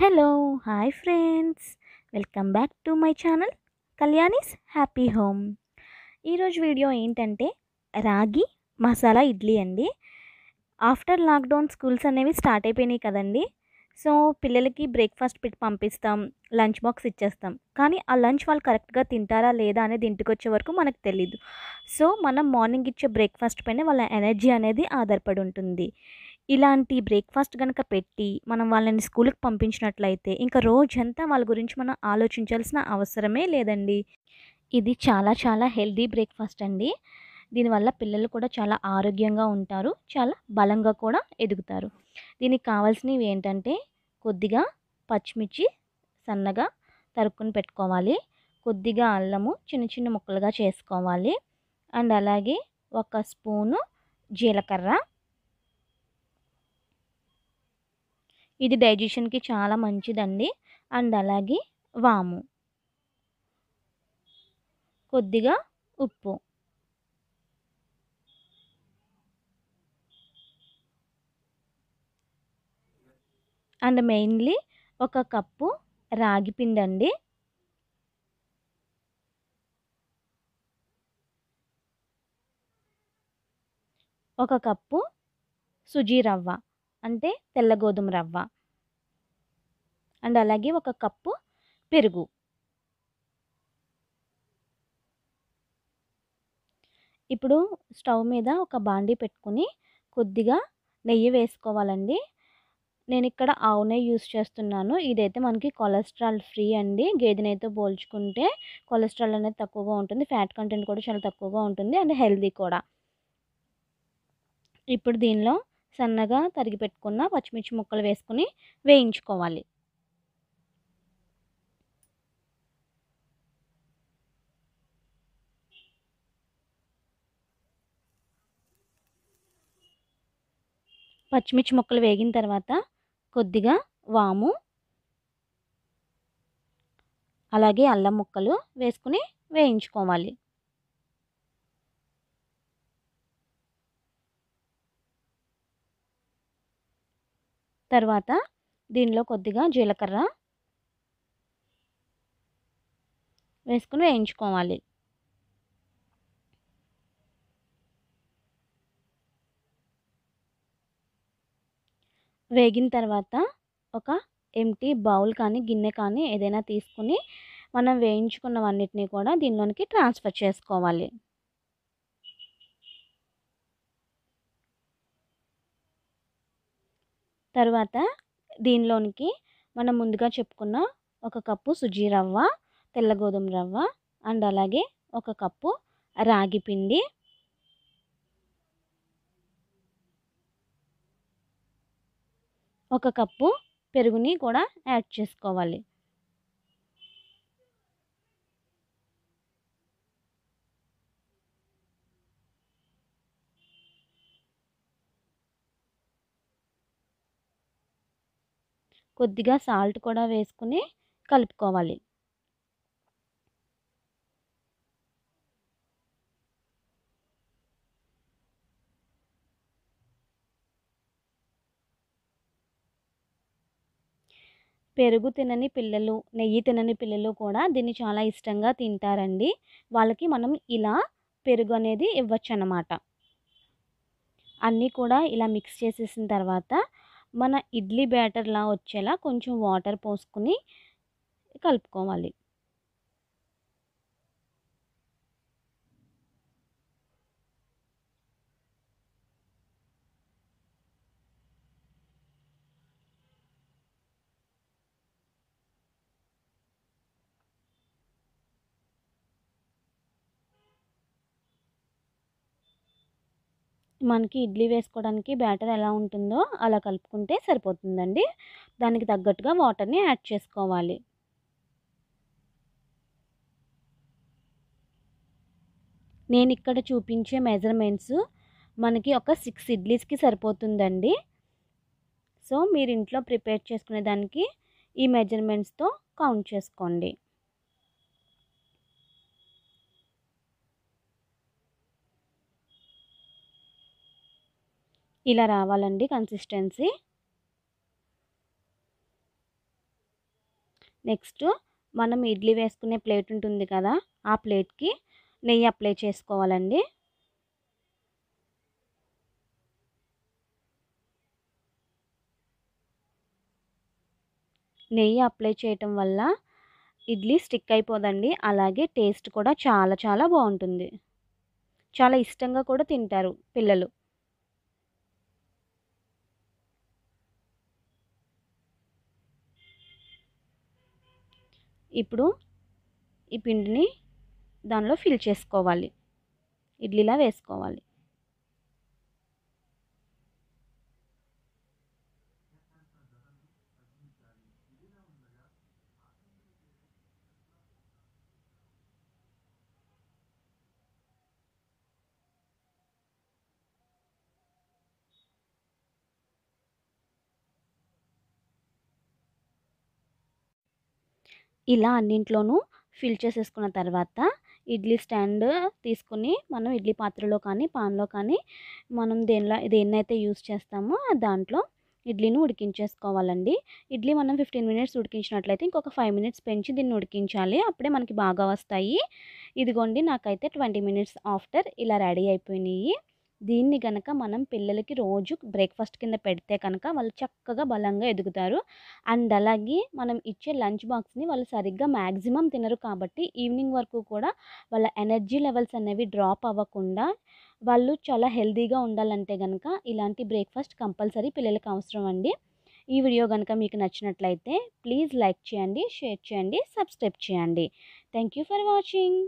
hello hi friends welcome back to my channel Kalyani's happy home ఈరోజు video ఏంటంటే రాగి మసాలా ఇడ్లీ అండి after lockdown schools అనేవి start అయిపోయినాయి కదండి సో పిల్లలకి బ్రేక్ఫాస్ట్ పెట్టి పంపిస్తాం లంచ్ బాక్స్ ఇచ్చేస్తాం కానీ ఆ లంచ్ వాళ్ళు కరెక్ట్గా తింటారా లేదా అనేది ఇంటికి వచ్చే వరకు మనకు తెలీదు సో మనం మార్నింగ్ ఇచ్చే బ్రేక్ఫాస్ట్ పైన వాళ్ళ ఎనర్జీ అనేది ఆధారపడి ఉంటుంది ఇలాంటి బ్రేక్ఫాస్ట్ కనుక పెట్టి మనం వాళ్ళని స్కూల్కి పంపించినట్లయితే ఇంకా రోజంతా వాళ్ళ గురించి మనం ఆలోచించాల్సిన అవసరమే లేదండి ఇది చాలా చాలా హెల్దీ బ్రేక్ఫాస్ట్ అండి దీనివల్ల పిల్లలు కూడా చాలా ఆరోగ్యంగా ఉంటారు చాలా బలంగా కూడా ఎదుగుతారు దీనికి కావాల్సినవి ఏంటంటే కొద్దిగా పచ్చిమిర్చి సన్నగా తరుక్కుని పెట్టుకోవాలి కొద్దిగా అల్లము చిన్న చిన్న ముక్కలుగా చేసుకోవాలి అండ్ అలాగే ఒక స్పూను జీలకర్ర ఇది డైజెషన్కి చాలా మంచిదండి అండ్ అలాగే వాము కొద్దిగా ఉప్పు అండ్ మెయిన్లీ ఒక కప్పు రాగి పిండి అండి ఒక కప్పు సుజీ రవ్వ అంటే తెల్ల గోధుమ రవ్వ అండ్ అలాగే ఒక కప్పు పెరుగు ఇప్పుడు స్టవ్ మీద ఒక బాండీ పెట్టుకుని కొద్దిగా నెయ్యి వేసుకోవాలండి నేను ఇక్కడ ఆవు నెయ్యి యూస్ చేస్తున్నాను ఇదైతే మనకి కొలెస్ట్రాల్ ఫ్రీ అండి గేదె నెయ్యితో పోల్చుకుంటే కొలెస్ట్రాల్ అనేది తక్కువగా ఉంటుంది ఫ్యాట్ కంటెంట్ కూడా చాలా తక్కువగా ఉంటుంది అండ్ హెల్దీ కూడా ఇప్పుడు దీనిలో సన్నగా తరిగి పెట్టుకున్న పచ్చిమిర్చి ముక్కలు వేసుకుని వేయించుకోవాలి పచ్చిమిర్చి ముక్కలు వేగిన తర్వాత కొద్దిగా వాము అలాగే అల్లం ముక్కలు వేసుకుని వేయించుకోవాలి తర్వాత దీనిలో కొద్దిగా జీలకర్ర వేసుకుని వేయించుకోవాలి వేగిన తర్వాత ఒక ఎంటీ బౌల్ కానీ గిన్నె కానీ ఏదైనా తీసుకుని మనం వేయించుకున్నవన్నిటినీ కూడా దీనిలోనికి ట్రాన్స్ఫర్ చేసుకోవాలి తర్వాత దీనిలోనికి మనం ముందుగా చెప్పుకున్న ఒక కప్పు సుజీ రవ్వ తెల్ల గోధుమ రవ్వ అండ్ అలాగే ఒక కప్పు రాగి పిండి ఒక కప్పు పెరుగుని కూడా యాడ్ చేసుకోవాలి కొద్దిగా సాల్ట్ కూడా వేసుకుని కలుపుకోవాలి పెరుగు తినని పిల్లలు నెయ్యి తినని పిల్లలు కూడా దీన్ని చాలా ఇష్టంగా తింటారండి వాళ్ళకి మనం ఇలా పెరుగు అనేది ఇవ్వచ్చు అన్నమాట అన్నీ కూడా ఇలా మిక్స్ చేసేసిన తర్వాత మన ఇడ్లీ బ్యాటర్లా వచ్చేలా కొంచెం వాటర్ పోసుకుని కలుపుకోవాలి మనకి ఇడ్లీ వేసుకోవడానికి బ్యాటర్ ఎలా ఉంటుందో అలా కలుపుకుంటే సరిపోతుందండి దానికి తగ్గట్టుగా వాటర్ని యాడ్ చేసుకోవాలి నేను ఇక్కడ చూపించే మెజర్మెంట్స్ మనకి ఒక సిక్స్ ఇడ్లీస్కి సరిపోతుందండి సో మీరు ఇంట్లో ప్రిపేర్ చేసుకునే దానికి ఈ మెజర్మెంట్స్తో కౌంట్ చేసుకోండి ఇలా రావాలండి కన్సిస్టెన్సీ నెక్స్ట్ మనం ఇడ్లీ వేసుకునే ప్లేట్ ఉంటుంది కదా ఆ ప్లేట్కి నెయ్యి అప్లై చేసుకోవాలండి నెయ్యి అప్లై చేయటం వల్ల ఇడ్లీ స్టిక్ అయిపోదండి అలాగే టేస్ట్ కూడా చాలా చాలా బాగుంటుంది చాలా ఇష్టంగా కూడా తింటారు పిల్లలు ఇప్పుడు ఈ పిండిని దానిలో ఫిల్ చేసుకోవాలి ఇడ్లీలా వేసుకోవాలి ఇలా అన్నింట్లోనూ ఫిల్ చేసేసుకున్న తర్వాత ఇడ్లీ స్టాండ్ తీసుకుని మనం ఇడ్లీ పాత్రలో కానీ పాన్లో కానీ మనం దేనిలో దేన్నైతే యూస్ చేస్తామో దాంట్లో ఇడ్లీని ఉడికించేసుకోవాలండి ఇడ్లీ మనం ఫిఫ్టీన్ మినిట్స్ ఉడికించినట్లయితే ఇంకొక ఫైవ్ మినిట్స్ పెంచి దీన్ని ఉడికించాలి అప్పుడే మనకి బాగా వస్తాయి ఇదిగోండి నాకైతే ట్వంటీ మినిట్స్ ఆఫ్టర్ ఇలా రెడీ అయిపోయినాయి దీన్ని కనుక మనం పిల్లలకి రోజు బ్రేక్ఫాస్ట్ కింద పెడితే కనుక వాళ్ళు చక్కగా బలంగా ఎదుగుతారు అండ్ అలాగే మనం ఇచ్చే లంచ్ బాక్స్ని వాళ్ళు సరిగ్గా మ్యాక్సిమం తినరు కాబట్టి ఈవినింగ్ వరకు కూడా వాళ్ళ ఎనర్జీ లెవెల్స్ అనేవి డ్రాప్ అవ్వకుండా వాళ్ళు చాలా హెల్దీగా ఉండాలంటే కనుక ఇలాంటి బ్రేక్ఫాస్ట్ కంపల్సరీ పిల్లలకి అవసరం అండి ఈ వీడియో కనుక మీకు నచ్చినట్లయితే ప్లీజ్ లైక్ చేయండి షేర్ చేయండి సబ్స్క్రైబ్ చేయండి థ్యాంక్ యూ ఫర్ వాచింగ్